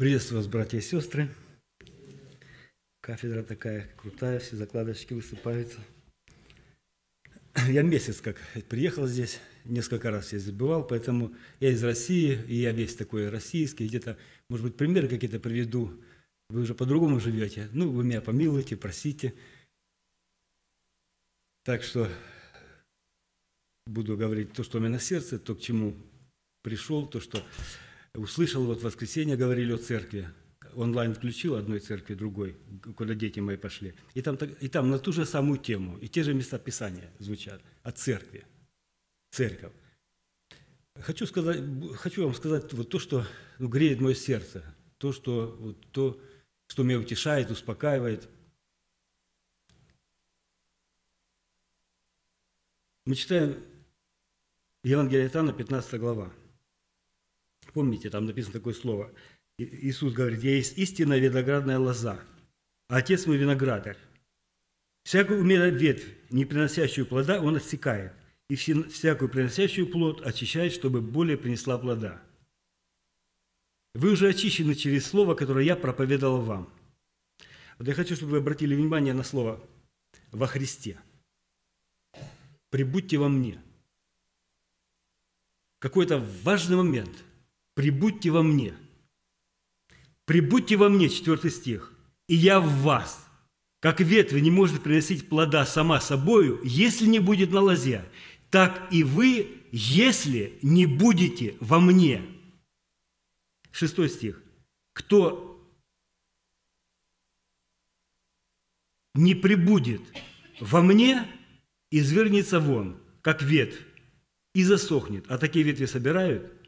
Приветствую вас, братья и сестры. Кафедра такая крутая, все закладочки высыпаются. Я месяц как приехал здесь, несколько раз я забывал, поэтому я из России, и я весь такой российский, где-то, может быть, примеры какие-то приведу. Вы уже по-другому живете. Ну, вы меня помилуйте, просите. Так что буду говорить то, что у меня на сердце, то, к чему пришел, то, что Услышал, вот в воскресенье говорили о церкви, онлайн включил одной церкви, другой, куда дети мои пошли. И там, и там на ту же самую тему, и те же места Писания звучат о церкви, церковь. Хочу, сказать, хочу вам сказать вот то, что ну, греет мое сердце, то, что, вот, то, что меня утешает, успокаивает. Мы читаем Евангелие Тана, 15 глава. Помните, там написано такое слово. Иисус говорит, я есть истинная виноградная лоза, а отец мой виноградарь. Всякую ветвь, не приносящую плода, он отсекает, и всякую приносящую плод очищает, чтобы более принесла плода. Вы уже очищены через слово, которое я проповедовал вам. Вот я хочу, чтобы вы обратили внимание на слово «во Христе». «Прибудьте во мне». Какой-то важный момент – прибудьте во мне. Прибудьте во мне, четвертый стих, и я в вас. Как ветви не может приносить плода сама собою, если не будет на лозе, так и вы, если не будете во мне. Шестой стих. Кто не прибудет во мне, извернется вон, как ветвь, и засохнет. А такие ветви собирают –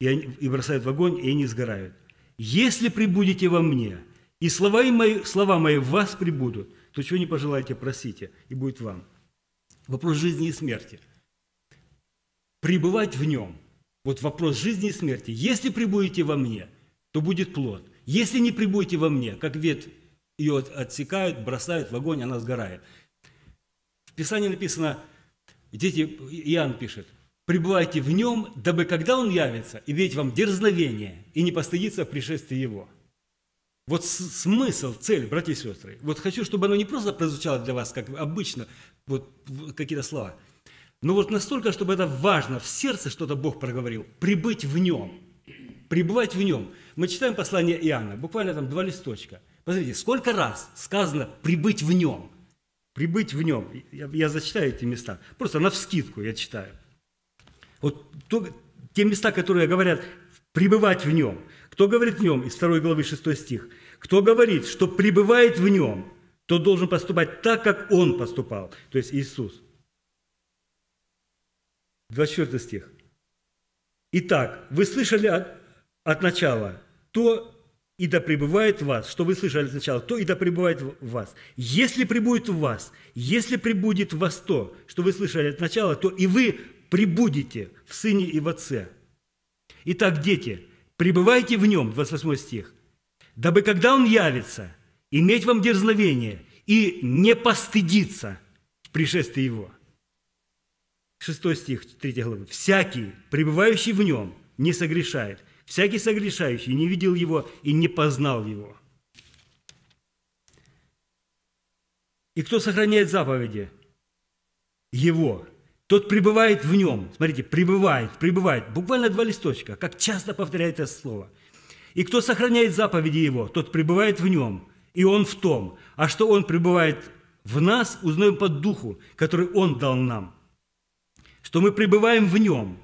и, они, и бросают в огонь, и они сгорают. Если прибудете во мне, и слова, мои, слова мои в вас прибудут, то чего не пожелаете, просите, и будет вам. Вопрос жизни и смерти. Пребывать в нем. Вот вопрос жизни и смерти. Если прибудете во мне, то будет плод. Если не прибудете во мне, как вет ее отсекают, бросают в огонь, она сгорает. В Писании написано, дети, Иоанн пишет, пребывайте в нем, дабы когда он явится, иметь вам дерзновение и не постыдиться в пришествии его». Вот смысл, цель, братья и сестры. Вот хочу, чтобы оно не просто прозвучало для вас, как обычно, вот какие-то слова, но вот настолько, чтобы это важно, в сердце что-то Бог проговорил, прибыть в нем, пребывать в нем. Мы читаем послание Иоанна, буквально там два листочка. Посмотрите, сколько раз сказано «прибыть в нем», прибыть в нем. Я, я зачитаю эти места, просто навскидку я читаю – вот то, те места, которые говорят «пребывать в нем», кто говорит в нем из 2 главы 6 стих, кто говорит, что пребывает в нем, то должен поступать так, как он поступал, то есть Иисус. 24 стих. Итак, вы слышали от, от начала то, и да пребывает в вас, что вы слышали сначала, то и да пребывает в вас. Если пребудет в вас, если пребудет в вас то, что вы слышали от начала, то и вы прибудете в Сыне и в Отце. Итак, дети, пребывайте в Нем, 28 стих, дабы когда Он явится, иметь вам дерзновение и не постыдиться в пришествии Его. 6 стих 3 главы. «Всякий, пребывающий в Нем, не согрешает. Всякий согрешающий не видел Его и не познал Его». И кто сохраняет заповеди? Его – тот пребывает в нем. Смотрите, пребывает, пребывает. Буквально два листочка, как часто повторяет это слово. И кто сохраняет заповеди его, тот пребывает в нем, и он в том. А что он пребывает в нас, узнаем по духу, который он дал нам. Что мы пребываем в нем,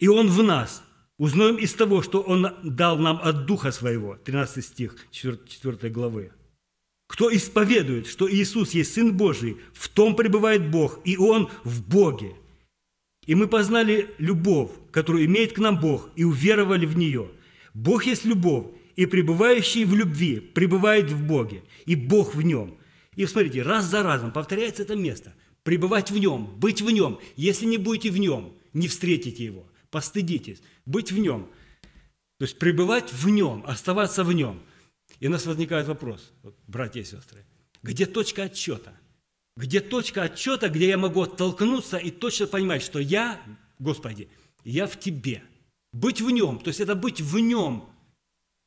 и он в нас. Узнаем из того, что он дал нам от духа своего. 13 стих 4, 4 главы. Кто исповедует, что Иисус есть Сын Божий, в том пребывает Бог, и Он в Боге. И мы познали любовь, которую имеет к нам Бог, и уверовали в нее. Бог есть любовь, и пребывающий в любви пребывает в Боге, и Бог в нем. И смотрите, раз за разом повторяется это место. Пребывать в нем, быть в нем. Если не будете в нем, не встретите его. Постыдитесь. Быть в нем. То есть пребывать в нем, оставаться в нем – и у нас возникает вопрос, братья и сестры, где точка отчета? Где точка отчета, где я могу оттолкнуться и точно понимать, что я, Господи, я в Тебе. Быть в Нем, то есть это быть в Нем,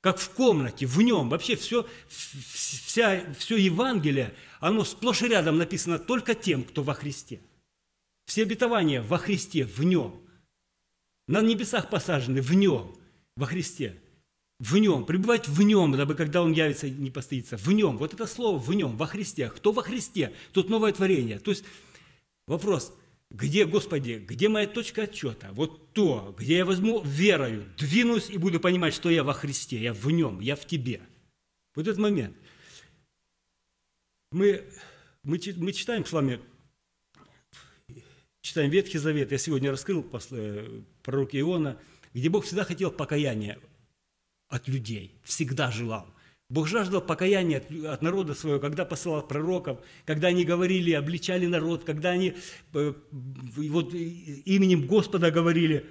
как в комнате, в Нем. Вообще все, вся, все Евангелие, оно сплошь и рядом написано только тем, кто во Христе. Все обетования во Христе, в Нем. На небесах посажены в Нем, во Христе в нем, пребывать в нем, дабы когда он явится, не постоится. В нем, вот это слово в нем, во Христе. Кто во Христе? Тут новое творение. То есть вопрос, где, Господи, где моя точка отчета? Вот то, где я возьму верою, двинусь и буду понимать, что я во Христе, я в нем, я в Тебе. Вот этот момент. Мы, мы, мы читаем с вами, читаем Ветхий Завет, я сегодня раскрыл после э, пророка Иона, где Бог всегда хотел покаяния от людей, всегда желал. Бог жаждал покаяния от, от народа своего, когда посылал пророков, когда они говорили, обличали народ, когда они э, вот, э, именем Господа говорили.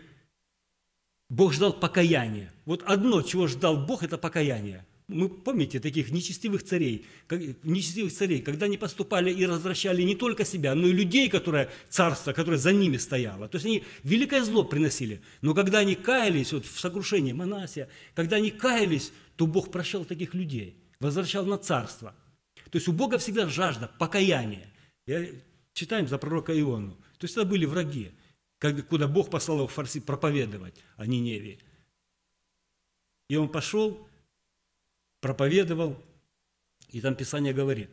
Бог ждал покаяния. Вот одно, чего ждал Бог, это покаяние – мы ну, помните таких нечестивых царей, как, нечестивых царей, когда они поступали и развращали не только себя, но и людей, которые, царство, которое за ними стояло. То есть они великое зло приносили. Но когда они каялись, вот в сокрушении Манасия, когда они каялись, то Бог прощал таких людей, возвращал на царство. То есть у Бога всегда жажда покаяния. Я, читаем за пророка Иону. То есть это были враги, как, куда Бог послал его проповедовать а не Ниневии. И он пошел, проповедовал, и там Писание говорит,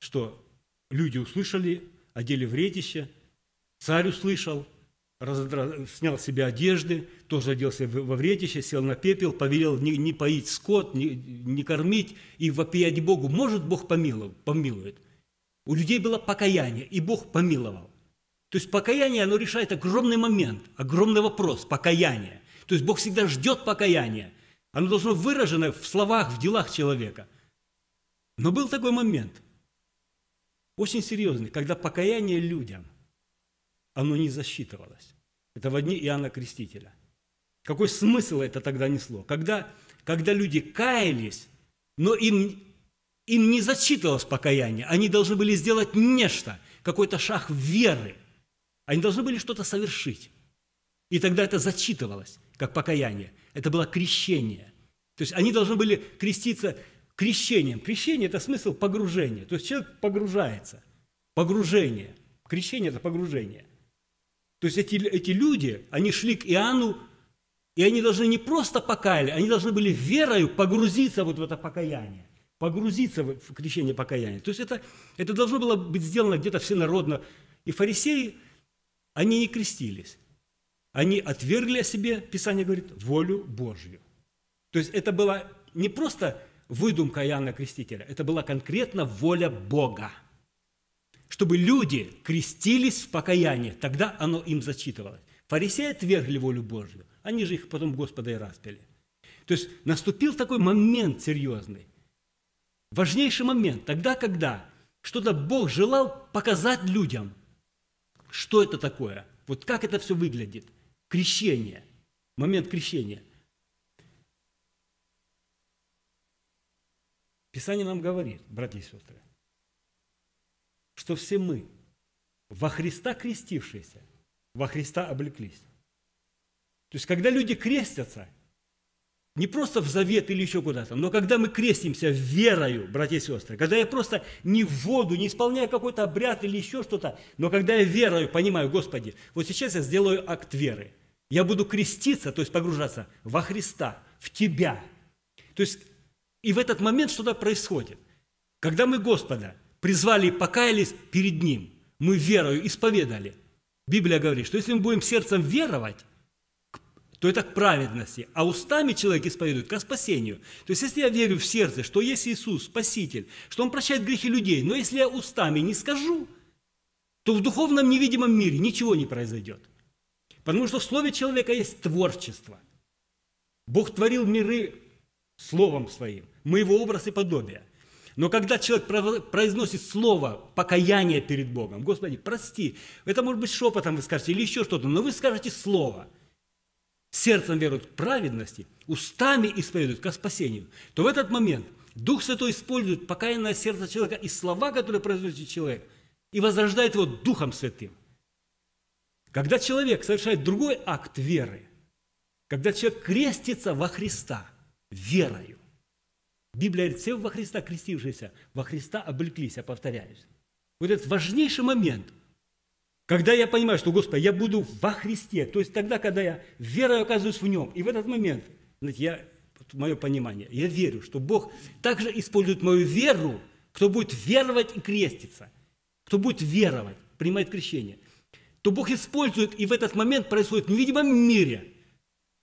что люди услышали, одели в ретище, царь услышал, снял с себя одежды, тоже оделся во вретище, сел на пепел, повелел не, не поить скот, не, не кормить и вопиять Богу. Может, Бог помилов, помилует. У людей было покаяние, и Бог помиловал. То есть покаяние, оно решает огромный момент, огромный вопрос – покаяние. То есть Бог всегда ждет покаяния. Оно должно выражено в словах, в делах человека. Но был такой момент, очень серьезный, когда покаяние людям, оно не засчитывалось. Это в дни Иоанна Крестителя. Какой смысл это тогда несло? Когда, когда люди каялись, но им, им не засчитывалось покаяние, они должны были сделать нечто, какой-то шаг веры. Они должны были что-то совершить. И тогда это зачитывалось, как покаяние. Это было крещение. То есть они должны были креститься крещением. Крещение – это смысл погружения. То есть человек погружается. Погружение. Крещение – это погружение. То есть эти, эти люди, они шли к Иоанну, и они должны не просто покаяли, они должны были верою погрузиться вот в это покаяние погрузиться в крещение покаяния. То есть это, это должно было быть сделано где-то всенародно. И фарисеи, они не крестились. Они отвергли о себе, Писание говорит, волю Божью. То есть это была не просто выдумка Иоанна Крестителя, это была конкретно воля Бога. Чтобы люди крестились в покаянии, тогда оно им зачитывалось. Фарисеи отвергли волю Божью, они же их потом Господа и распяли. То есть наступил такой момент серьезный, важнейший момент, тогда, когда что-то Бог желал показать людям, что это такое, вот как это все выглядит – Крещение, момент крещения. Писание нам говорит, братья и сестры, что все мы, во Христа крестившиеся, во Христа облеклись. То есть, когда люди крестятся, не просто в завет или еще куда-то, но когда мы крестимся верою, братья и сестры, когда я просто не в воду, не исполняю какой-то обряд или еще что-то, но когда я верою понимаю, Господи, вот сейчас я сделаю акт веры – я буду креститься, то есть погружаться во Христа, в Тебя. То есть и в этот момент что-то происходит. Когда мы Господа призвали и покаялись перед Ним, мы верою исповедали. Библия говорит, что если мы будем сердцем веровать, то это к праведности, а устами человек исповедует к спасению. То есть, если я верю в сердце, что есть Иисус, Спаситель, что Он прощает грехи людей, но если я устами не скажу, то в духовном невидимом мире ничего не произойдет. Потому что в слове человека есть творчество. Бог творил миры словом своим. Мы его образ и подобие. Но когда человек произносит слово покаяние перед Богом, Господи, прости, это может быть шепотом вы скажете или еще что-то, но вы скажете слово. Сердцем веруют к праведности, устами исповедуют ко спасению. То в этот момент Дух Святой использует покаянное сердце человека и слова, которые произносит человек, и возрождает его Духом Святым. Когда человек совершает другой акт веры, когда человек крестится во Христа верою, Библия говорит, все во Христа крестившиеся, во Христа облеклись, я повторяюсь. Вот этот важнейший момент, когда я понимаю, что, Господи, я буду во Христе, то есть тогда, когда я верою оказываюсь в Нем, и в этот момент, знаете, я, мое понимание, я верю, что Бог также использует мою веру, кто будет веровать и креститься, кто будет веровать, принимает крещение – то Бог использует, и в этот момент происходит ну, в невидимом мире.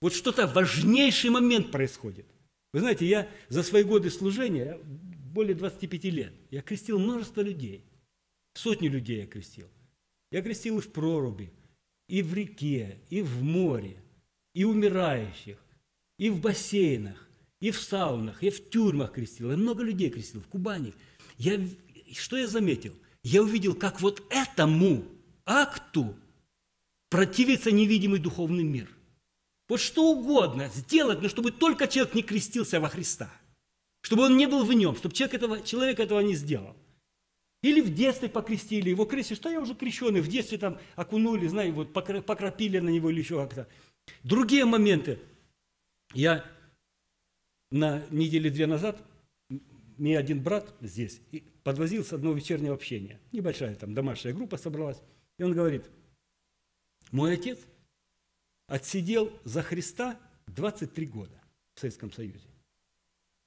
Вот что-то важнейший момент происходит. Вы знаете, я за свои годы служения, более 25 лет, я крестил множество людей. Сотни людей я крестил. Я крестил и в проруби, и в реке, и в море, и умирающих, и в бассейнах, и в саунах, и в тюрьмах крестил. Я много людей крестил, в Кубани. Я, что я заметил? Я увидел, как вот этому акту противится невидимый духовный мир. Вот что угодно сделать, но чтобы только человек не крестился во Христа. Чтобы он не был в нем, чтобы человек этого, человек этого не сделал. Или в детстве покрестили его, крестили, что я уже крещеный, в детстве там окунули, знаете, вот покропили на него или еще как-то. Другие моменты. Я на неделе две назад, мне один брат здесь подвозил с одного вечернего общения. Небольшая там домашняя группа собралась. И он говорит, мой отец отсидел за Христа 23 года в Советском Союзе.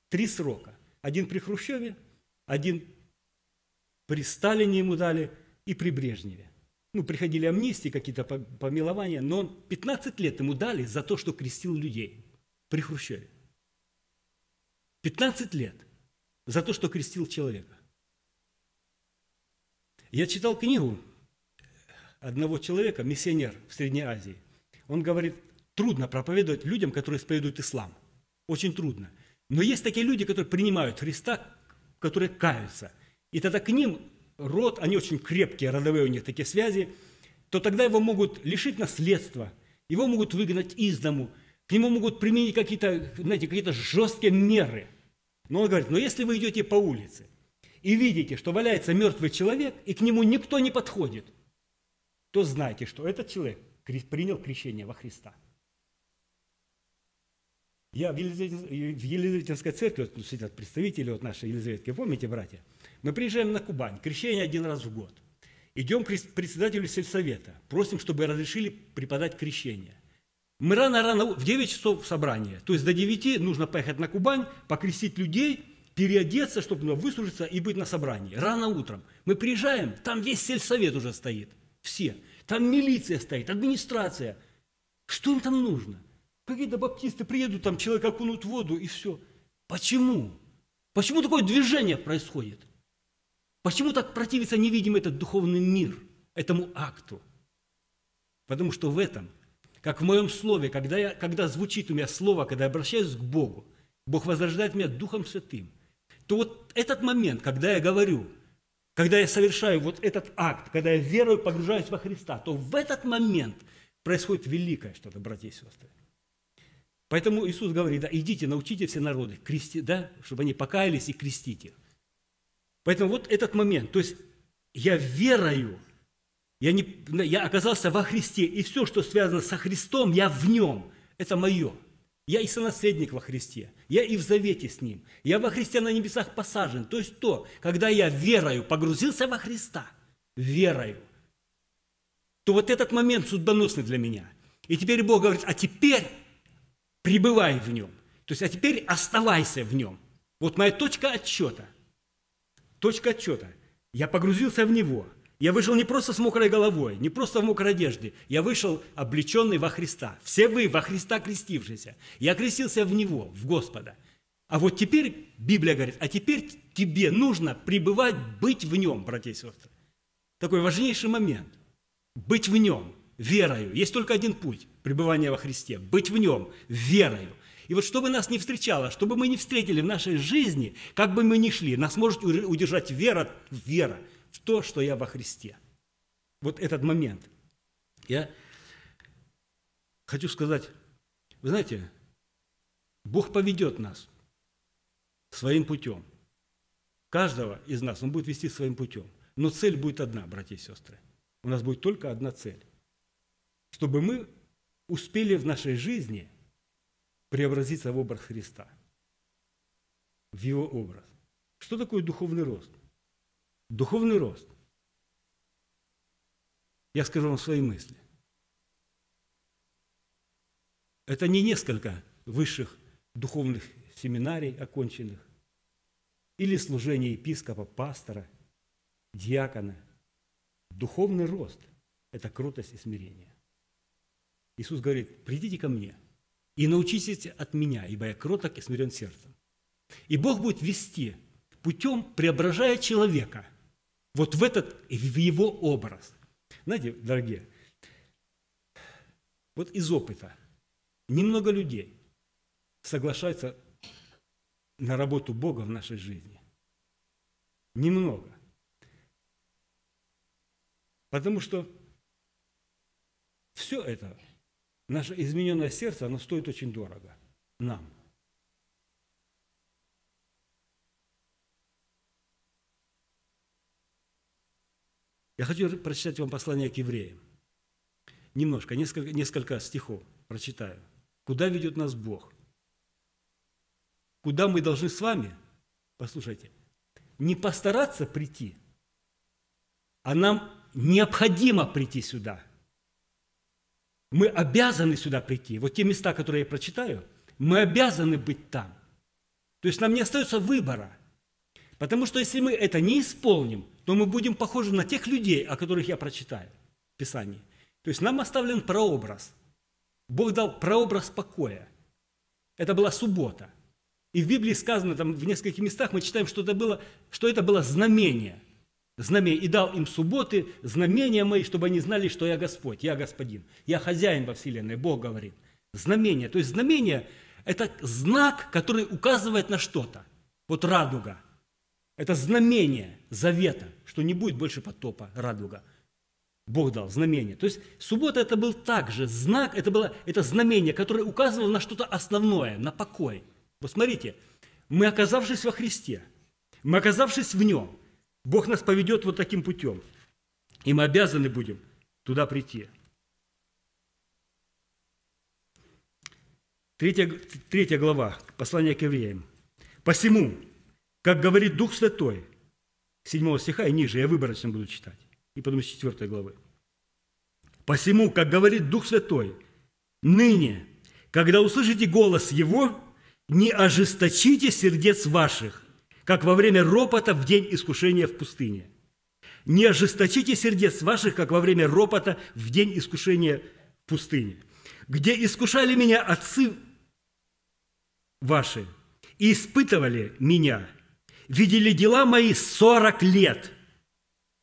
Три срока. Один при Хрущеве, один при Сталине ему дали и при Брежневе. Ну, приходили амнистии, какие-то помилования, но 15 лет ему дали за то, что крестил людей при Хрущеве. 15 лет за то, что крестил человека. Я читал книгу одного человека, миссионер в Средней Азии, он говорит, трудно проповедовать людям, которые исповедуют ислам. Очень трудно. Но есть такие люди, которые принимают Христа, которые каются. И тогда к ним род, они очень крепкие, родовые у них такие связи, то тогда его могут лишить наследства, его могут выгнать из дому, к нему могут применить какие-то, знаете, какие-то жесткие меры. Но он говорит, но если вы идете по улице и видите, что валяется мертвый человек, и к нему никто не подходит – то знайте, что этот человек принял крещение во Христа. Я в Елизаветинской церкви, вот сидят представители вот нашей Елизаветки, помните, братья? Мы приезжаем на Кубань, крещение один раз в год. Идем к председателю сельсовета, просим, чтобы разрешили преподать крещение. Мы рано-рано, в 9 часов собрание, то есть до 9 нужно поехать на Кубань, покрестить людей, переодеться, чтобы ну, выслужиться и быть на собрании. Рано утром. Мы приезжаем, там весь сельсовет уже стоит – все. Там милиция стоит, администрация. Что им там нужно? Какие-то баптисты приедут, там человек окунут в воду и все. Почему? Почему такое движение происходит? Почему так противится невидимый этот духовный мир, этому акту? Потому что в этом, как в моем слове, когда, я, когда звучит у меня слово, когда я обращаюсь к Богу, Бог возрождает меня Духом Святым, то вот этот момент, когда я говорю – когда я совершаю вот этот акт, когда я верую, погружаюсь во Христа, то в этот момент происходит великое что-то, братья и сестры. Поэтому Иисус говорит, да, идите, научите все народы, крести, да, чтобы они покаялись и крестите. Поэтому вот этот момент, то есть я верою, я, не, я оказался во Христе, и все, что связано со Христом, я в нем, это мое – я и сонаследник во Христе, я и в завете с Ним, я во Христе на небесах посажен. То есть то, когда я верою погрузился во Христа, верою, то вот этот момент судьбоносный для меня. И теперь Бог говорит, а теперь пребывай в нем. То есть, а теперь оставайся в нем. Вот моя точка отчета. Точка отчета. Я погрузился в него – я вышел не просто с мокрой головой, не просто в мокрой одежде. Я вышел облеченный во Христа. Все вы во Христа крестившиеся. Я крестился в Него, в Господа. А вот теперь, Библия говорит, а теперь тебе нужно пребывать, быть в Нем, братья и сестры. Такой важнейший момент. Быть в Нем, верою. Есть только один путь пребывания во Христе. Быть в Нем, верою. И вот чтобы нас не встречало, чтобы мы не встретили в нашей жизни, как бы мы ни шли, нас может удержать вера, вера – в то, что я во Христе. Вот этот момент. Я хочу сказать, вы знаете, Бог поведет нас своим путем. Каждого из нас Он будет вести своим путем. Но цель будет одна, братья и сестры. У нас будет только одна цель. Чтобы мы успели в нашей жизни преобразиться в образ Христа, в Его образ. Что такое духовный рост? духовный рост. Я скажу вам свои мысли. Это не несколько высших духовных семинарий оконченных или служение епископа, пастора, диакона. Духовный рост – это кротость и смирение. Иисус говорит, придите ко мне и научитесь от меня, ибо я кроток и смирен сердцем. И Бог будет вести путем, преображая человека вот в этот, в его образ. Знаете, дорогие, вот из опыта немного людей соглашаются на работу Бога в нашей жизни. Немного. Потому что все это, наше измененное сердце, оно стоит очень дорого нам – Я хочу прочитать вам послание к евреям. Немножко, несколько, несколько стихов прочитаю. Куда ведет нас Бог? Куда мы должны с вами, послушайте, не постараться прийти, а нам необходимо прийти сюда. Мы обязаны сюда прийти. Вот те места, которые я прочитаю, мы обязаны быть там. То есть нам не остается выбора. Потому что если мы это не исполним, но мы будем похожи на тех людей, о которых я прочитаю в Писании. То есть нам оставлен прообраз. Бог дал прообраз покоя. Это была суббота. И в Библии сказано, там в нескольких местах мы читаем, что это было, что это было знамение. Знамение. И дал им субботы, знамения мои, чтобы они знали, что я Господь, я Господин, я хозяин во вселенной, Бог говорит. Знамение. То есть знамение – это знак, который указывает на что-то. Вот радуга – это знамение завета, что не будет больше потопа, радуга. Бог дал знамение. То есть суббота это был также знак, это было это знамение, которое указывало на что-то основное, на покой. Вот смотрите, мы оказавшись во Христе, мы оказавшись в Нем, Бог нас поведет вот таким путем. И мы обязаны будем туда прийти. Третья, третья глава, Послания к евреям. «Посему, как говорит Дух Святой, 7 стиха и ниже, я выборочно буду читать, и потом из 4 главы. «Посему, как говорит Дух Святой, ныне, когда услышите голос Его, не ожесточите сердец ваших, как во время ропота в день искушения в пустыне. Не ожесточите сердец ваших, как во время ропота в день искушения в пустыне, где искушали меня отцы ваши и испытывали меня – видели дела мои сорок лет.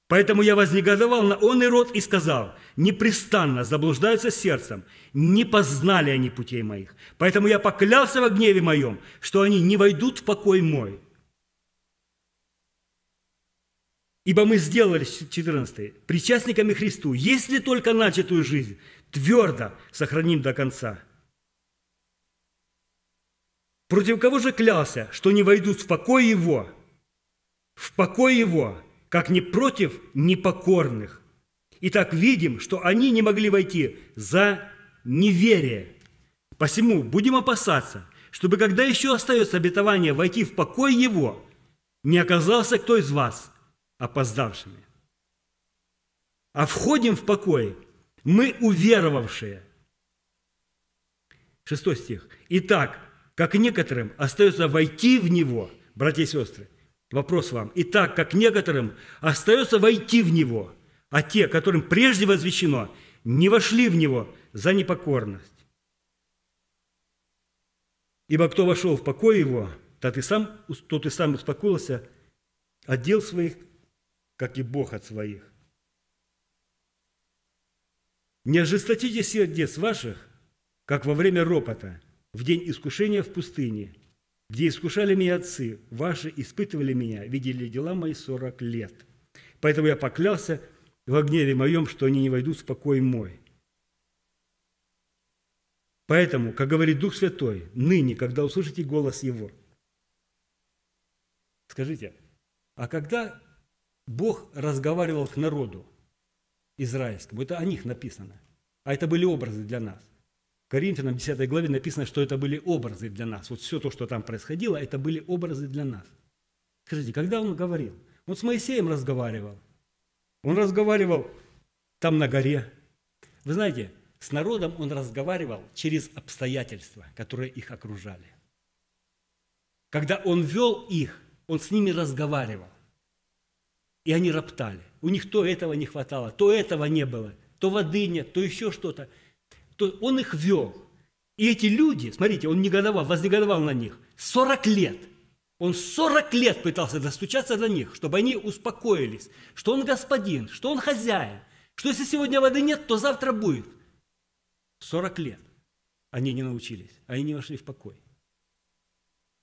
Поэтому я вознегодовал на он и род и сказал, непрестанно заблуждаются сердцем, не познали они путей моих. Поэтому я поклялся во гневе моем, что они не войдут в покой мой. Ибо мы сделали 14 причастниками Христу, если только начатую жизнь твердо сохраним до конца. Против кого же клялся, что не войдут в покой его – в покой его, как не против непокорных. так видим, что они не могли войти за неверие. Посему будем опасаться, чтобы когда еще остается обетование войти в покой его, не оказался кто из вас опоздавшими. А входим в покой мы уверовавшие. Шестой стих. Итак, как некоторым остается войти в него, братья и сестры – Вопрос вам. И так, как некоторым остается войти в него, а те, которым прежде возвещено, не вошли в него за непокорность. Ибо кто вошел в покой его, тот и сам, тот и сам успокоился от дел своих, как и Бог от своих. Не ожесточите сердец ваших, как во время ропота, в день искушения в пустыне – где искушали меня отцы, ваши испытывали меня, видели дела мои сорок лет. Поэтому я поклялся в гневе моем, что они не войдут в покой мой. Поэтому, как говорит Дух Святой, ныне, когда услышите голос Его, скажите, а когда Бог разговаривал к народу израильскому, это о них написано, а это были образы для нас – Коринфянам 10 главе написано, что это были образы для нас. Вот все то, что там происходило, это были образы для нас. Скажите, когда он говорил? вот с Моисеем разговаривал. Он разговаривал там на горе. Вы знаете, с народом он разговаривал через обстоятельства, которые их окружали. Когда он вел их, он с ними разговаривал. И они роптали. У них то этого не хватало, то этого не было, то воды нет, то еще что-то – то он их вел. И эти люди, смотрите, он негодовал, вознегодовал на них 40 лет. Он 40 лет пытался достучаться до них, чтобы они успокоились, что он господин, что он хозяин, что если сегодня воды нет, то завтра будет. 40 лет они не научились, они не вошли в покой.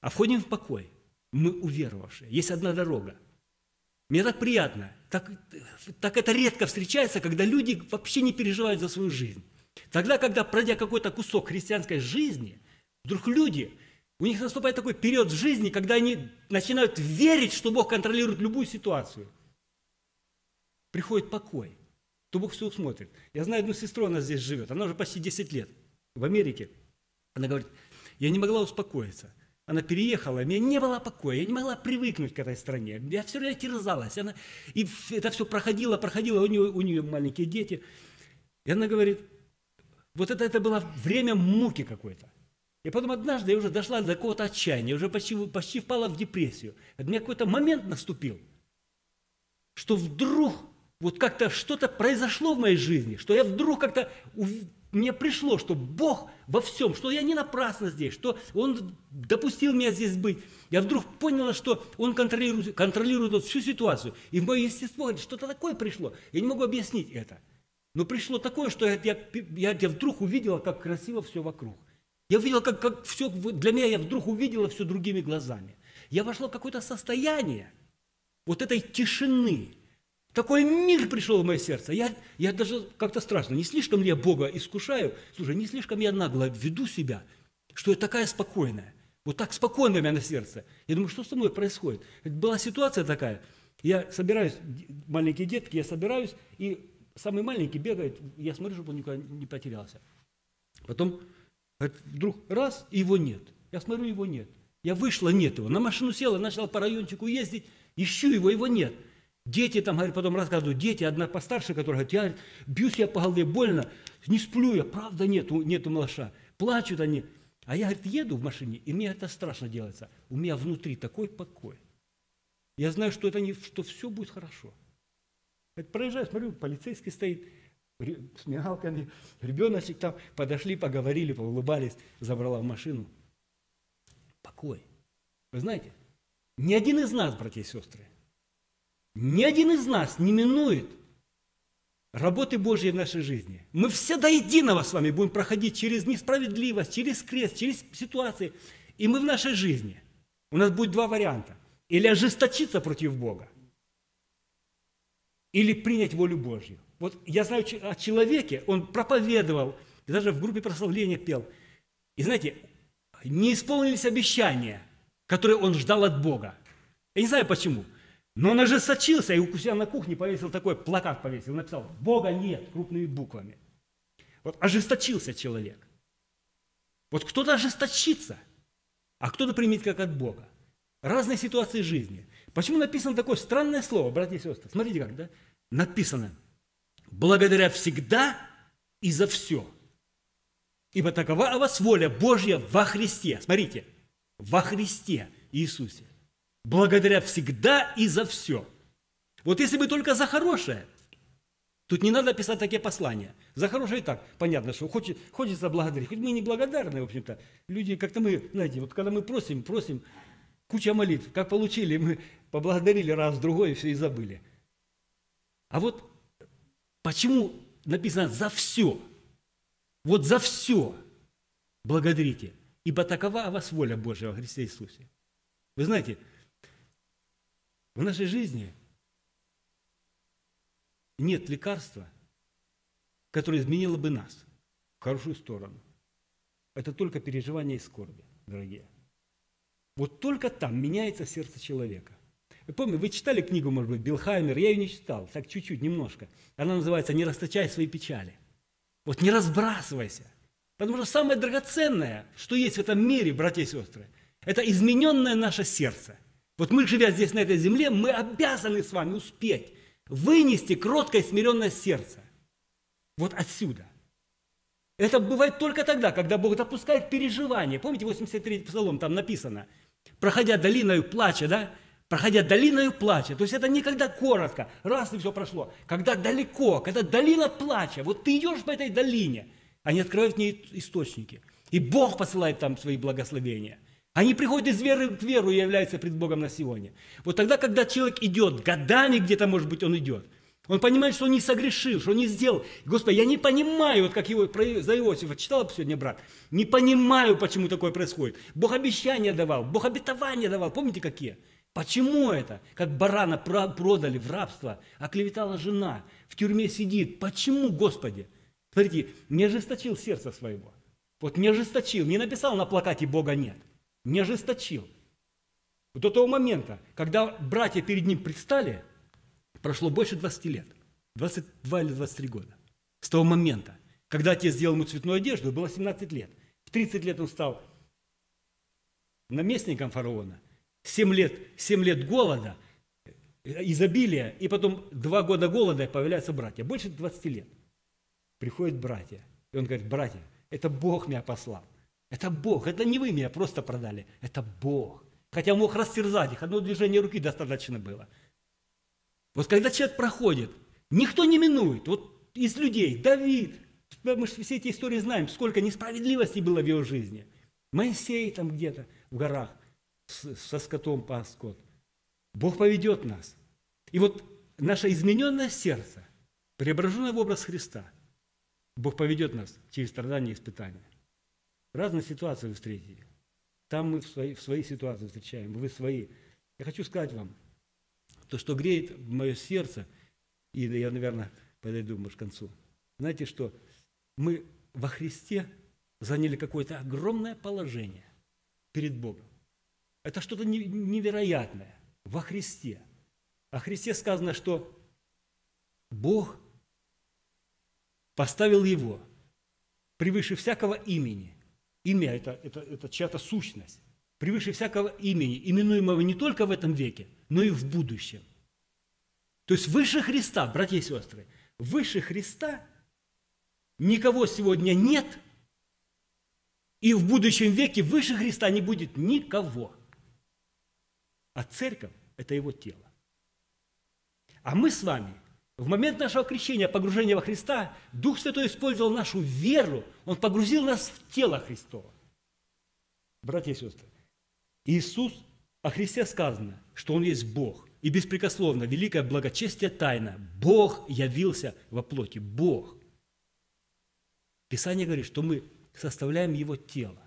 А входим в покой, мы уверовавшие. Есть одна дорога. Мне так приятно, так, так это редко встречается, когда люди вообще не переживают за свою жизнь. Тогда, когда пройдя какой-то кусок христианской жизни, вдруг люди, у них наступает такой период в жизни, когда они начинают верить, что Бог контролирует любую ситуацию. Приходит покой, то Бог все усмотрит. Я знаю одну сестру, она здесь живет, она уже почти 10 лет в Америке. Она говорит, я не могла успокоиться. Она переехала, у меня не было покоя, я не могла привыкнуть к этой стране. Я все время терзалась. Она... И это все проходило, проходило, у нее, у нее маленькие дети. И она говорит, вот это, это было время муки какой-то. И потом однажды я уже дошла до какого-то отчаяния, уже почти, почти впала в депрессию. У меня какой-то момент наступил, что вдруг вот как-то что-то произошло в моей жизни, что я вдруг как-то мне пришло, что Бог во всем, что я не напрасно здесь, что Он допустил меня здесь быть. Я вдруг поняла, что Он контролирует, контролирует вот всю ситуацию. И в мое естество что-то такое пришло. Я не могу объяснить это. Но пришло такое, что я, я, я, вдруг увидела, как красиво все вокруг. Я увидела, как, как все, для меня я вдруг увидела все другими глазами. Я вошла в какое-то состояние вот этой тишины. Такой мир пришел в мое сердце. Я, я даже как-то страшно, не слишком ли я Бога искушаю? Слушай, не слишком я нагло веду себя, что я такая спокойная. Вот так спокойно у меня на сердце. Я думаю, что со мной происходит? Была ситуация такая. Я собираюсь, маленькие детки, я собираюсь, и Самый маленький бегает, я смотрю, чтобы он никуда не потерялся. Потом говорит, вдруг раз, и его нет. Я смотрю, его нет. Я вышла, нет его. На машину села, начала по райончику ездить, ищу его, его нет. Дети там, говорит, потом рассказывают, дети, одна постарше, которая говорит, я бьюсь я по голове больно, не сплю я, правда нету, нету малыша. Плачут они. А я, говорит, еду в машине, и мне это страшно делается. У меня внутри такой покой. Я знаю, что это не, что все будет хорошо. Проезжаю, смотрю, полицейский стоит с мигалками, ребеночек там, подошли, поговорили, поулыбались, забрала в машину. Покой. Вы знаете, ни один из нас, братья и сестры, ни один из нас не минует работы Божьей в нашей жизни. Мы все до единого с вами будем проходить через несправедливость, через крест, через ситуации. И мы в нашей жизни. У нас будет два варианта. Или ожесточиться против Бога, или принять волю Божью. Вот я знаю о человеке, он проповедовал, даже в группе прославления пел. И знаете, не исполнились обещания, которые он ждал от Бога. Я не знаю почему, но он сочился и у себя на кухне повесил такой плакат, повесил, написал «Бога нет» крупными буквами. Вот ожесточился человек. Вот кто-то ожесточится, а кто-то примет как от Бога. Разные ситуации жизни – Почему написано такое странное слово, братья и сестры? Смотрите как, да? Написано. Благодаря всегда и за все. Ибо такова о вас воля Божья во Христе. Смотрите, во Христе Иисусе. Благодаря всегда и за все. Вот если бы только за хорошее – Тут не надо писать такие послания. За хорошее и так понятно, что хочет, хочется благодарить. Хоть мы не благодарны, в общем-то. Люди, как-то мы, знаете, вот когда мы просим, просим, куча молитв. Как получили, мы поблагодарили раз, другой, и все, и забыли. А вот почему написано «за все»? Вот за все благодарите, ибо такова о вас воля Божия во Христе Иисусе. Вы знаете, в нашей жизни нет лекарства, которое изменило бы нас в хорошую сторону. Это только переживание и скорби, дорогие. Вот только там меняется сердце человека. Я помню, вы читали книгу, может быть, Билхаймер? Я ее не читал, так чуть-чуть, немножко. Она называется «Не расточай свои печали». Вот не разбрасывайся. Потому что самое драгоценное, что есть в этом мире, братья и сестры, это измененное наше сердце. Вот мы, живя здесь, на этой земле, мы обязаны с вами успеть вынести кроткое смиренное сердце. Вот отсюда. Это бывает только тогда, когда Бог допускает переживания. Помните 83-й псалом, там написано, проходя долиной плача, да, проходя долиною плача. То есть это не когда коротко, раз и все прошло. Когда далеко, когда долина плача, вот ты идешь по этой долине, они открывают в ней источники. И Бог посылает там свои благословения. Они приходят из веры к веру и являются пред Богом на сегодня. Вот тогда, когда человек идет, годами где-то, может быть, он идет, он понимает, что он не согрешил, что он не сделал. Господи, я не понимаю, вот как его, про, за Иосифа читал сегодня брат, не понимаю, почему такое происходит. Бог обещания давал, Бог обетования давал, помните какие? Почему это? Как барана продали в рабство, оклеветала жена, в тюрьме сидит. Почему, Господи? Смотрите, не ожесточил сердце своего. Вот не ожесточил, не написал на плакате «Бога нет». Не ожесточил. Вот до того момента, когда братья перед ним предстали, прошло больше 20 лет. 22 или 23 года. С того момента, когда отец сделал ему цветную одежду, было 17 лет. В 30 лет он стал наместником фараона, 7 лет, 7 лет голода, э, изобилия, и потом 2 года голода и появляются братья. Больше 20 лет. Приходят братья. И он говорит, братья, это Бог меня послал. Это Бог. Это не вы меня просто продали. Это Бог. Хотя мог растерзать их. Одно движение руки достаточно было. Вот когда человек проходит, никто не минует. Вот из людей, Давид, мы же все эти истории знаем, сколько несправедливости было в его жизни. Моисей там где-то в горах – со скотом пас скот. Бог поведет нас. И вот наше измененное сердце, преображенное в образ Христа, Бог поведет нас через страдания и испытания. Разные ситуации вы встретите. Там мы в свои, в свои ситуации встречаем, вы свои. Я хочу сказать вам, то, что греет мое сердце, и я, наверное, подойду, может, к концу. Знаете, что мы во Христе заняли какое-то огромное положение перед Богом. Это что-то невероятное во Христе. О Христе сказано, что Бог поставил его превыше всякого имени. Имя – это, это, это чья-то сущность. Превыше всякого имени, именуемого не только в этом веке, но и в будущем. То есть выше Христа, братья и сестры, выше Христа никого сегодня нет, и в будущем веке выше Христа не будет никого – а церковь – это его тело. А мы с вами в момент нашего крещения, погружения во Христа, Дух Святой использовал нашу веру, Он погрузил нас в тело Христова. Братья и сестры, Иисус, о Христе сказано, что Он есть Бог, и беспрекословно, великое благочестие тайна, Бог явился во плоти, Бог. Писание говорит, что мы составляем Его тело.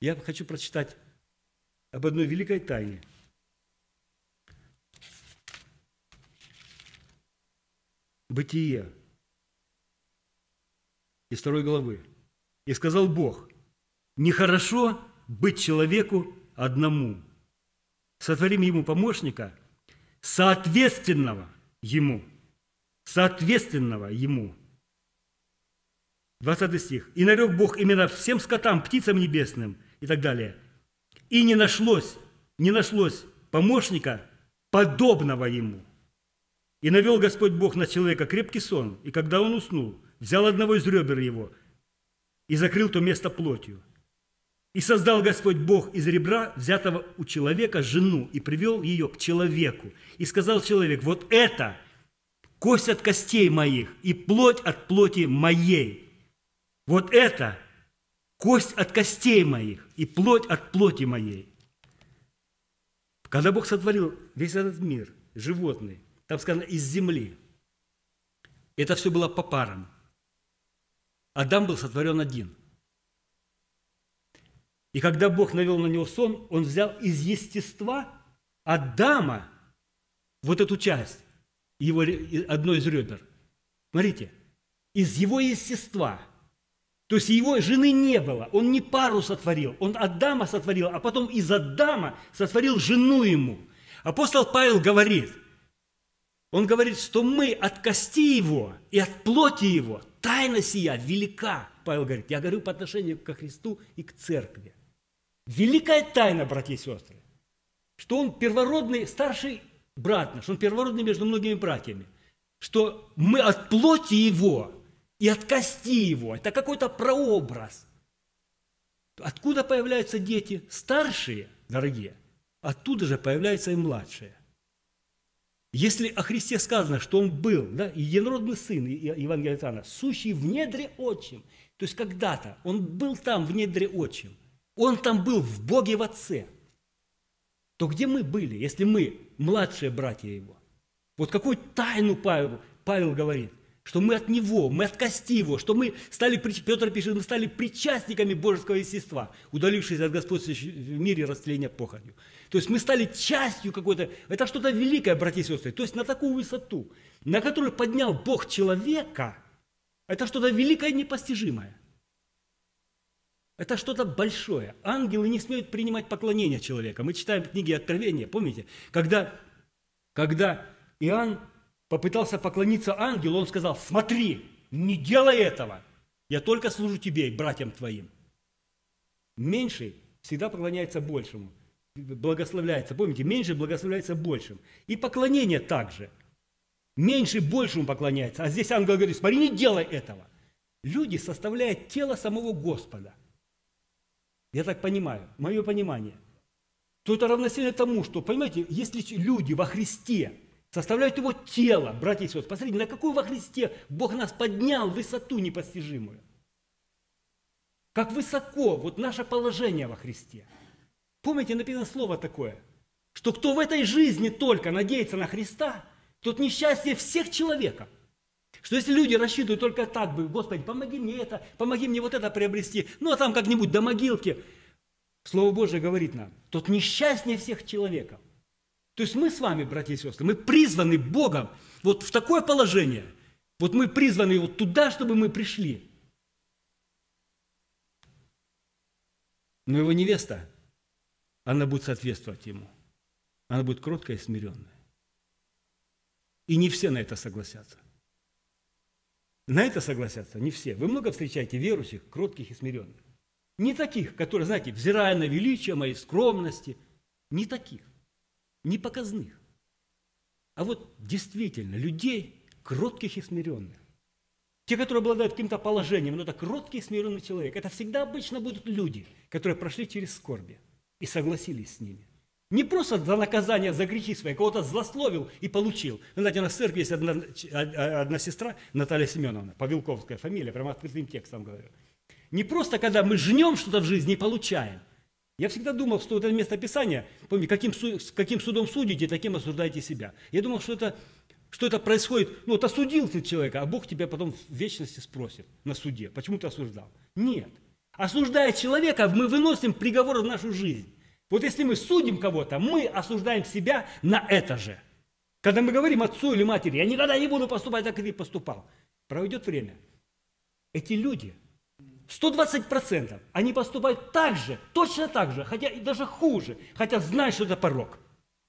Я хочу прочитать об одной великой тайне. Бытие из второй главы. И сказал Бог, нехорошо быть человеку одному. Сотворим ему помощника, соответственного ему. Соответственного ему. 20 стих. «И нарек Бог имена всем скотам, птицам небесным» и так далее – и не нашлось, не нашлось помощника, подобного ему. И навел Господь Бог на человека крепкий сон, и когда он уснул, взял одного из ребер его и закрыл то место плотью. И создал Господь Бог из ребра, взятого у человека, жену, и привел ее к человеку. И сказал человек, вот это кость от костей моих и плоть от плоти моей. Вот это кость от костей моих и плоть от плоти моей. Когда Бог сотворил весь этот мир, животный, там сказано «из земли», это все было по парам. Адам был сотворен один. И когда Бог навел на него сон, он взял из естества Адама вот эту часть, его, одно из ребер. Смотрите, из его естества – то есть его жены не было, он не пару сотворил, он Адама сотворил, а потом из Адама сотворил жену ему. Апостол Павел говорит, он говорит, что мы от кости его и от плоти его, тайна сия велика. Павел говорит, я говорю по отношению ко Христу и к церкви. Великая тайна, братья и сестры, что он первородный, старший брат наш, он первородный между многими братьями, что мы от плоти его – и от кости его. Это какой-то прообраз. Откуда появляются дети? Старшие, дорогие, оттуда же появляются и младшие. Если о Христе сказано, что Он был, да, единородный Сын Евангелия Тана, сущий в недре отчим, то есть когда-то Он был там в недре отчим, Он там был в Боге в Отце, то где мы были, если мы младшие братья Его? Вот какую тайну Павел, Павел говорит – что мы от Него, мы от кости Его, что мы стали, Петр пишет, мы стали причастниками божеского естества, удалившись от господствующего в мире растления похотью. То есть мы стали частью какой-то, это что-то великое, братья и сестры, то есть на такую высоту, на которую поднял Бог человека, это что-то великое и непостижимое. Это что-то большое. Ангелы не смеют принимать поклонение человека. Мы читаем книги Откровения, помните? Когда, когда Иоанн попытался поклониться ангелу, он сказал, смотри, не делай этого, я только служу тебе и братьям твоим. Меньший всегда поклоняется большему, благословляется. Помните, меньше благословляется большим. И поклонение также. Меньше большему поклоняется. А здесь ангел говорит, смотри, не делай этого. Люди составляют тело самого Господа. Я так понимаю, мое понимание. То это равносильно тому, что, понимаете, если люди во Христе – составляют его тело, братья и сестры. Посмотрите, на какую во Христе Бог нас поднял высоту непостижимую. Как высоко вот наше положение во Христе. Помните, написано слово такое, что кто в этой жизни только надеется на Христа, тот несчастье всех человеков. Что если люди рассчитывают только так бы, Господи, помоги мне это, помоги мне вот это приобрести, ну а там как-нибудь до могилки. Слово Божие говорит нам, тот несчастнее всех человеков. То есть мы с вами, братья и сестры, мы призваны Богом вот в такое положение. Вот мы призваны вот туда, чтобы мы пришли. Но его невеста, она будет соответствовать ему. Она будет кроткая и смиренная. И не все на это согласятся. На это согласятся не все. Вы много встречаете верующих, кротких и смиренных. Не таких, которые, знаете, взирая на величие моей скромности, не таких не показных, а вот действительно людей, кротких и смиренных. Те, которые обладают каким-то положением, но это кроткий и смиренный человек, это всегда обычно будут люди, которые прошли через скорби и согласились с ними. Не просто за наказание за грехи свои, кого-то злословил и получил. Вы знаете, у нас в церкви есть одна, одна сестра, Наталья Семеновна, Павелковская фамилия, прямо открытым текстом говорю. Не просто, когда мы жнем что-то в жизни и получаем, я всегда думал, что вот это место Писания, помните, каким, каким судом судите, таким осуждаете себя. Я думал, что это, что это происходит, ну вот осудил ты человека, а Бог тебя потом в вечности спросит на суде, почему ты осуждал. Нет. Осуждая человека, мы выносим приговор в нашу жизнь. Вот если мы судим кого-то, мы осуждаем себя на это же. Когда мы говорим отцу или матери, я никогда не буду поступать так, как ты поступал, пройдет время. Эти люди – 120% они поступают так же, точно так же, хотя и даже хуже, хотя знают, что это порог.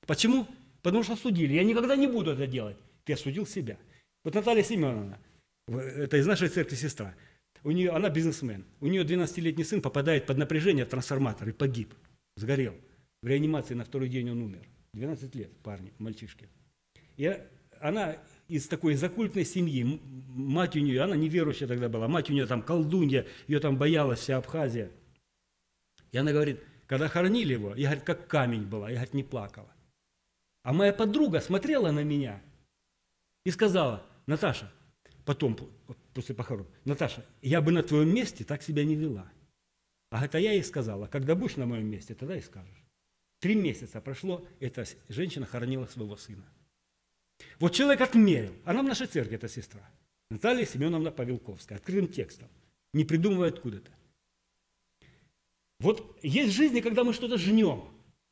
Почему? Потому что судили. Я никогда не буду это делать. Ты осудил себя. Вот Наталья Семеновна, это из нашей церкви сестра, у нее, она бизнесмен. У нее 12-летний сын попадает под напряжение в трансформатор и погиб, сгорел. В реанимации на второй день он умер. 12 лет парни, мальчишки. Я, она из такой из семьи. Мать у нее, она неверующая тогда была, мать у нее там колдунья, ее там боялась вся Абхазия. И она говорит, когда хоронили его, я, говорит, как камень была, я, говорит, не плакала. А моя подруга смотрела на меня и сказала, Наташа, потом, после похорон, Наташа, я бы на твоем месте так себя не вела. А это а я ей сказала, когда будешь на моем месте, тогда и скажешь. Три месяца прошло, эта женщина хоронила своего сына. Вот человек отмерил. Она в нашей церкви, эта сестра. Наталья Семеновна Павелковская. Открытым текстом. Не придумывая откуда-то. Вот есть жизни, когда мы что-то жнем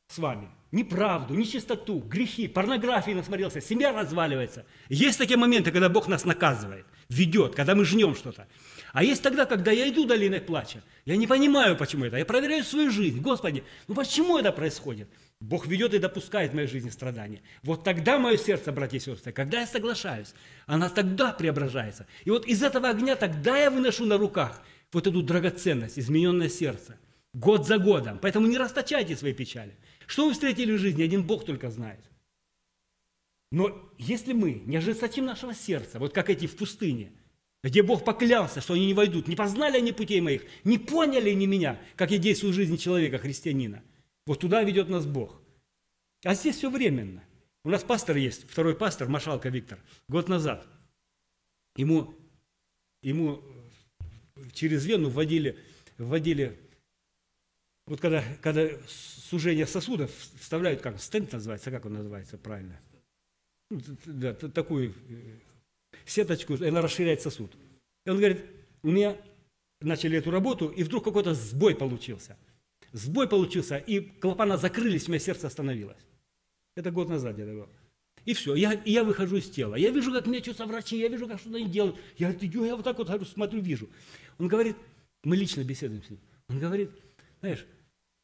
с вами. Неправду, нечистоту, грехи, порнографии насмотрелся, семья разваливается. Есть такие моменты, когда Бог нас наказывает, ведет, когда мы жнем что-то. А есть тогда, когда я иду долиной плача, я не понимаю, почему это. Я проверяю свою жизнь. Господи, ну почему это происходит? Бог ведет и допускает в моей жизни страдания. Вот тогда мое сердце, братья и сестры, когда я соглашаюсь, она тогда преображается. И вот из этого огня тогда я выношу на руках вот эту драгоценность, измененное сердце, год за годом. Поэтому не расточайте свои печали. Что вы встретили в жизни, один Бог только знает. Но если мы не ожесточим нашего сердца, вот как эти в пустыне – где Бог поклялся, что они не войдут. Не познали они путей моих, не поняли они меня, как я действую в жизни человека, христианина – вот туда ведет нас Бог. А здесь все временно. У нас пастор есть, второй пастор, Машалка Виктор, год назад. Ему, ему э, через вену вводили, вводили вот когда, когда сужение сосудов вставляют, как стенд называется, как он называется правильно? Ну, да, такую э, сеточку, и она расширяет сосуд. И он говорит, у меня начали эту работу, и вдруг какой-то сбой получился – сбой получился, и клапана закрылись, у меня сердце остановилось. Это год назад где-то было. И все, я, я выхожу из тела. Я вижу, как мечутся врачи, я вижу, как что-то они делают. Я иду, я вот так вот говорю, смотрю, вижу. Он говорит, мы лично беседуем с ним. Он говорит, знаешь,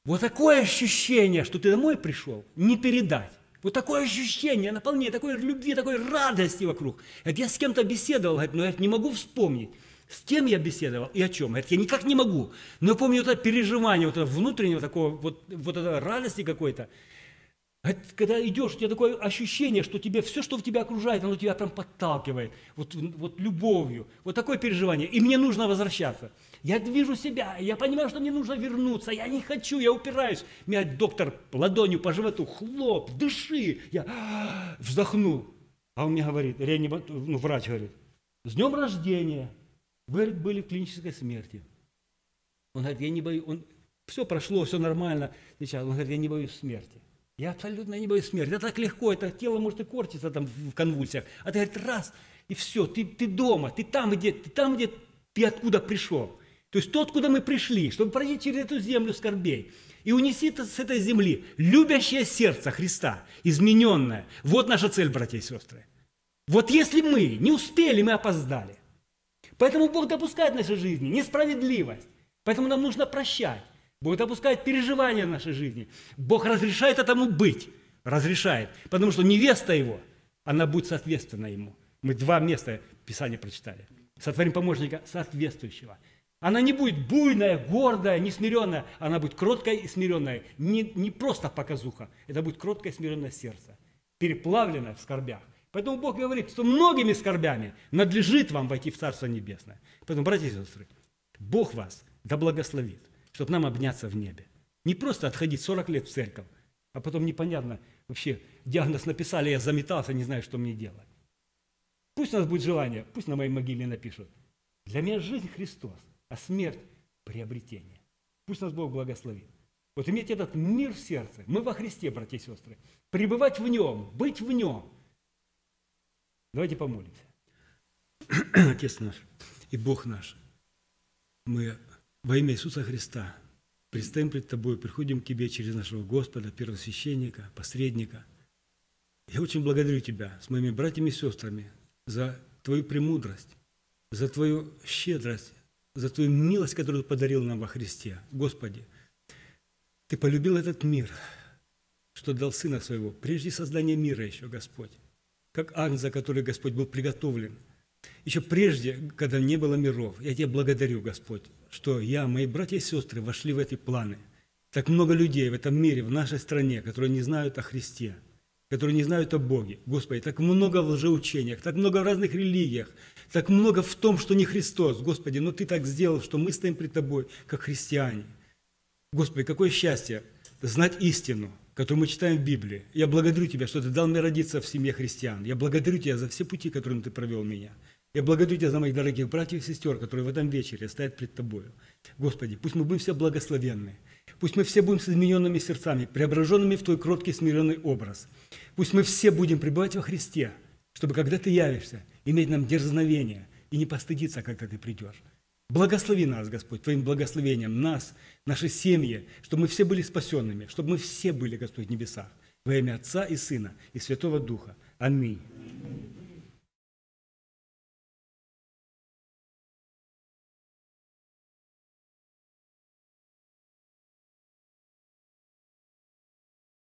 вот такое ощущение, что ты домой пришел, не передать. Вот такое ощущение, наполнение такой любви, такой радости вокруг. я с кем-то беседовал, но я не могу вспомнить. С кем я беседовал и о чем? Говорит, я никак не могу. Но я помню это переживание, вот это внутреннего такого, вот, вот это радости какой-то. когда идешь, у тебя такое ощущение, что тебе все, что в тебя окружает, оно тебя прям подталкивает. Вот, вот любовью. Вот такое переживание. И мне нужно возвращаться. Я движу себя, я понимаю, что мне нужно вернуться, я не хочу, я упираюсь. Меня доктор ладонью по животу, хлоп, дыши. Я вздохнул. А он мне говорит, ну, врач говорит, с днем рождения. Вы были в клинической смерти. Он говорит, я не боюсь, он, все прошло, все нормально. Сейчас он говорит, я не боюсь смерти. Я абсолютно не боюсь смерти. Это так легко, это тело может и корчиться там в конвульсиях. А ты говорит, раз, и все, ты, ты дома, ты там, где, ты там, где ты откуда пришел. То есть тот, куда мы пришли, чтобы пройти через эту землю скорбей. И унеси с этой земли любящее сердце Христа, измененное. Вот наша цель, братья и сестры. Вот если мы не успели, мы опоздали. Поэтому Бог допускает в нашей жизни несправедливость. Поэтому нам нужно прощать. Бог допускает переживания в нашей жизни. Бог разрешает этому быть. Разрешает. Потому что невеста его, она будет соответственно ему. Мы два места Писания прочитали. Сотворим помощника соответствующего. Она не будет буйная, гордая, несмиренная. Она будет кроткая и смиренная. Не, не просто показуха. Это будет кроткое и смиренное сердце. Переплавленное в скорбях. Поэтому Бог говорит, что многими скорбями надлежит вам войти в Царство Небесное. Поэтому, братья и сестры, Бог вас да благословит, чтобы нам обняться в небе. Не просто отходить 40 лет в церковь, а потом непонятно вообще, диагноз написали, я заметался, не знаю, что мне делать. Пусть у нас будет желание, пусть на моей могиле напишут. Для меня жизнь Христос, а смерть – приобретение. Пусть нас Бог благословит. Вот иметь этот мир в сердце. Мы во Христе, братья и сестры. Пребывать в Нем, быть в Нем – Давайте помолимся. Отец наш и Бог наш, мы во имя Иисуса Христа предстоим пред Тобой, приходим к Тебе через нашего Господа, первосвященника, посредника. Я очень благодарю Тебя с моими братьями и сестрами за Твою премудрость, за Твою щедрость, за Твою милость, которую Ты подарил нам во Христе. Господи, Ты полюбил этот мир, что дал Сына Своего, прежде создания мира еще, Господь как за который, Господь, был приготовлен. Еще прежде, когда не было миров, я Тебя благодарю, Господь, что я, мои братья и сестры вошли в эти планы. Так много людей в этом мире, в нашей стране, которые не знают о Христе, которые не знают о Боге. Господи, так много в лжеучениях, так много в разных религиях, так много в том, что не Христос. Господи, но ну Ты так сделал, что мы стоим пред Тобой, как христиане. Господи, какое счастье знать истину, которую мы читаем в Библии. Я благодарю Тебя, что Ты дал мне родиться в семье христиан. Я благодарю Тебя за все пути, которыми Ты провел меня. Я благодарю Тебя за моих дорогих братьев и сестер, которые в этом вечере стоят пред Тобою. Господи, пусть мы будем все благословенны. Пусть мы все будем с измененными сердцами, преображенными в Твой кроткий смиренный образ. Пусть мы все будем пребывать во Христе, чтобы, когда Ты явишься, иметь нам дерзновение и не постыдиться, когда Ты придешь. Благослови нас, Господь, Твоим благословением, нас, наши семьи, чтобы мы все были спасенными, чтобы мы все были, Господь, в небесах. Во имя Отца и Сына и Святого Духа. Аминь.